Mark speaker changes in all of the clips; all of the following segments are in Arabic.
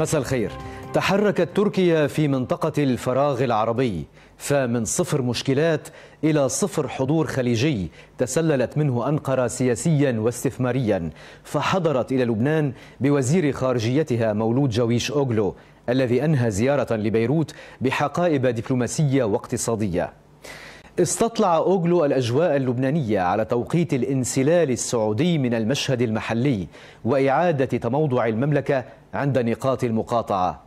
Speaker 1: مساء الخير تحركت تركيا في منطقة الفراغ العربي فمن صفر مشكلات إلى صفر حضور خليجي تسللت منه أنقرة سياسيا واستثماريا فحضرت إلى لبنان بوزير خارجيتها مولود جويش أوغلو الذي أنهى زيارة لبيروت بحقائب دبلوماسية واقتصادية استطلع أوغلو الأجواء اللبنانية على توقيت الانسلال السعودي من المشهد المحلي وإعادة تموضع المملكة عند نقاط المقاطعة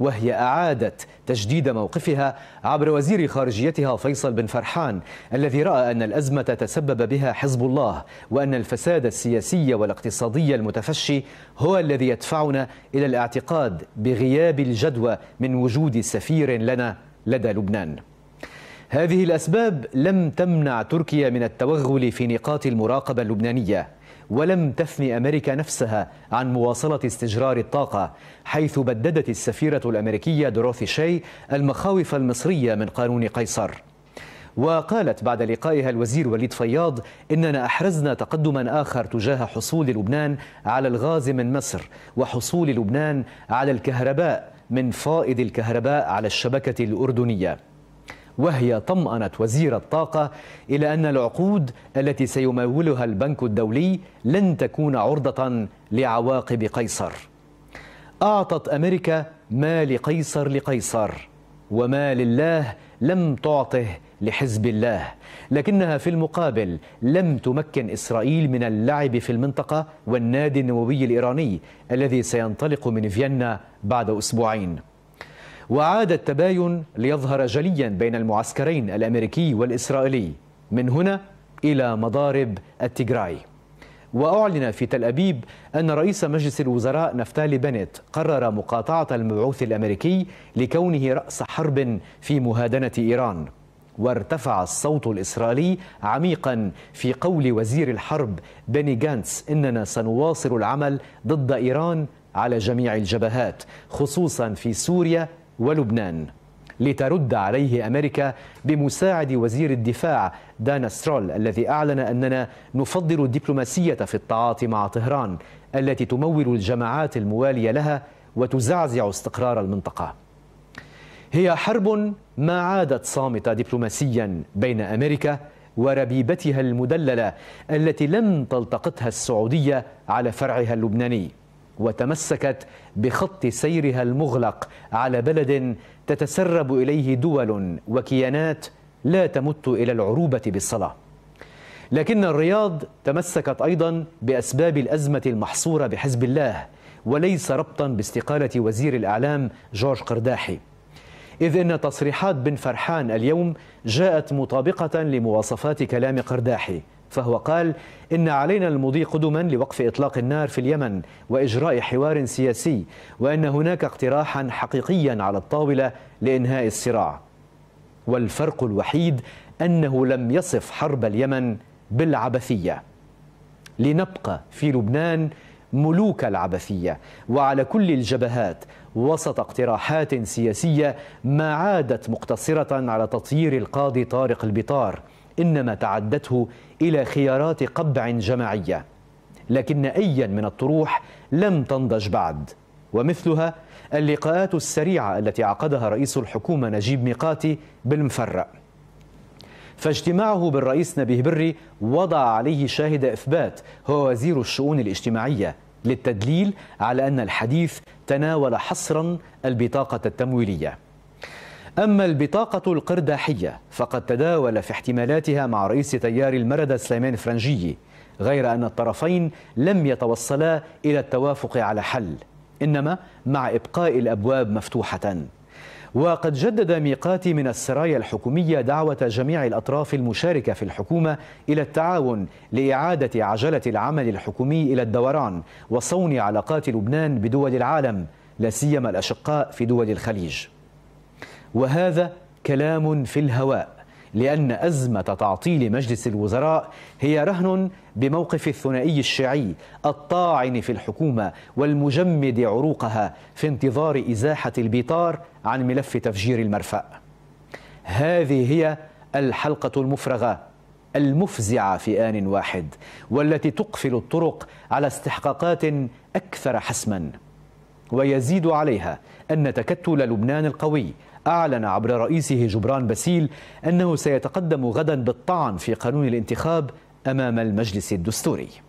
Speaker 1: وهي أعادت تجديد موقفها عبر وزير خارجيتها فيصل بن فرحان الذي رأى أن الأزمة تسبب بها حزب الله وأن الفساد السياسي والاقتصادي المتفشي هو الذي يدفعنا إلى الاعتقاد بغياب الجدوى من وجود سفير لنا لدى لبنان هذه الأسباب لم تمنع تركيا من التوغل في نقاط المراقبة اللبنانية ولم تفن أمريكا نفسها عن مواصلة استجرار الطاقة حيث بددت السفيرة الأمريكية دروثي شي المخاوف المصرية من قانون قيصر وقالت بعد لقائها الوزير وليد فياض إننا أحرزنا تقدما آخر تجاه حصول لبنان على الغاز من مصر وحصول لبنان على الكهرباء من فائض الكهرباء على الشبكة الأردنية وهي طمأنت وزير الطاقة إلى أن العقود التي سيمولها البنك الدولي لن تكون عرضة لعواقب قيصر. أعطت أمريكا ما لقيصر لقيصر وما لله لم تعطه لحزب الله لكنها في المقابل لم تمكن إسرائيل من اللعب في المنطقة والنادي النووي الإيراني الذي سينطلق من فيينا بعد أسبوعين وعاد التباين ليظهر جليا بين المعسكرين الامريكي والاسرائيلي من هنا الى مضارب التجراي وأعلن في تل أبيب أن رئيس مجلس الوزراء نفتالي بنت قرر مقاطعة المبعوث الأمريكي لكونه رأس حرب في مهادنة إيران وارتفع الصوت الإسرائيلي عميقا في قول وزير الحرب بني جانتس إننا سنواصل العمل ضد إيران على جميع الجبهات خصوصا في سوريا ولبنان لترد عليه أمريكا بمساعد وزير الدفاع دانا سترول الذي أعلن أننا نفضل الدبلوماسية في التعاطي مع طهران التي تمول الجماعات الموالية لها وتزعزع استقرار المنطقة هي حرب ما عادت صامتة دبلوماسيا بين أمريكا وربيبتها المدللة التي لم تلتقطها السعودية على فرعها اللبناني وتمسكت بخط سيرها المغلق على بلد تتسرب اليه دول وكيانات لا تمت الى العروبه بالصلاه لكن الرياض تمسكت ايضا باسباب الازمه المحصوره بحزب الله وليس ربطا باستقاله وزير الاعلام جورج قرداحي إذ إن تصريحات بن فرحان اليوم جاءت مطابقة لمواصفات كلام قرداحي فهو قال إن علينا المضي قدما لوقف إطلاق النار في اليمن وإجراء حوار سياسي وأن هناك اقتراحا حقيقيا على الطاولة لإنهاء الصراع والفرق الوحيد أنه لم يصف حرب اليمن بالعبثية لنبقى في لبنان ملوك العبثية وعلى كل الجبهات وسط اقتراحات سياسية ما عادت مقتصرة على تطيير القاضي طارق البطار إنما تعدته إلى خيارات قبع جماعية لكن أيا من الطروح لم تنضج بعد ومثلها اللقاءات السريعة التي عقدها رئيس الحكومة نجيب ميقاتي بالمفرق فاجتماعه بالرئيس نبيه بري وضع عليه شاهد إثبات هو وزير الشؤون الاجتماعية للتدليل على أن الحديث تناول حصرا البطاقة التمويلية أما البطاقة القرداحية فقد تداول في احتمالاتها مع رئيس تيار المردة سليمان فرنجي غير أن الطرفين لم يتوصلا إلى التوافق على حل إنما مع إبقاء الأبواب مفتوحة وقد جدد ميقاتي من السرايا الحكومية دعوة جميع الأطراف المشاركة في الحكومة إلى التعاون لإعادة عجلة العمل الحكومي إلى الدوران وصون علاقات لبنان بدول العالم لا سيما الأشقاء في دول الخليج وهذا كلام في الهواء لأن أزمة تعطيل مجلس الوزراء هي رهن بموقف الثنائي الشيعي الطاعن في الحكومة والمجمد عروقها في انتظار إزاحة البيطار عن ملف تفجير المرفأ. هذه هي الحلقة المفرغة المفزعة في آن واحد والتي تقفل الطرق على استحقاقات أكثر حسماً. ويزيد عليها أن تكتل لبنان القوي أعلن عبر رئيسه جبران باسيل أنه سيتقدم غدا بالطعن في قانون الانتخاب أمام المجلس الدستوري